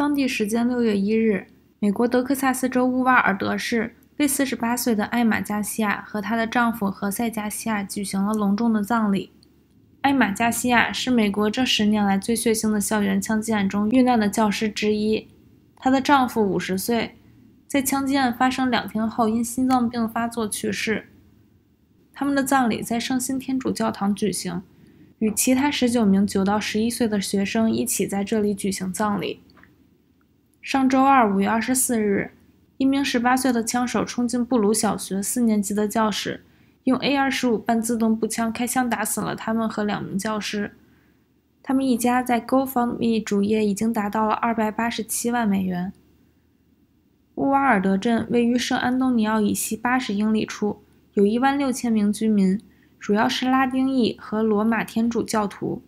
当地时间六月一日，美国德克萨斯州乌瓦尔德市为48岁的艾玛·加西亚和她的丈夫何塞·加西亚举行了隆重的葬礼。艾玛·加西亚是美国这十年来最血腥的校园枪击案中遇难的教师之一。她的丈夫50岁，在枪击案发生两天后因心脏病发作去世。他们的葬礼在圣心天主教堂举行，与其他19名9到11岁的学生一起在这里举行葬礼。上周二，五月二十四日，一名十八岁的枪手冲进布鲁小学四年级的教室，用 A 二十五半自动步枪开枪打死了他们和两名教师。他们一家在 GoFundMe 主页已经达到了二百八十七万美元。乌瓦尔德镇位于圣安东尼奥以西八十英里处，有一万六千名居民，主要是拉丁裔和罗马天主教徒。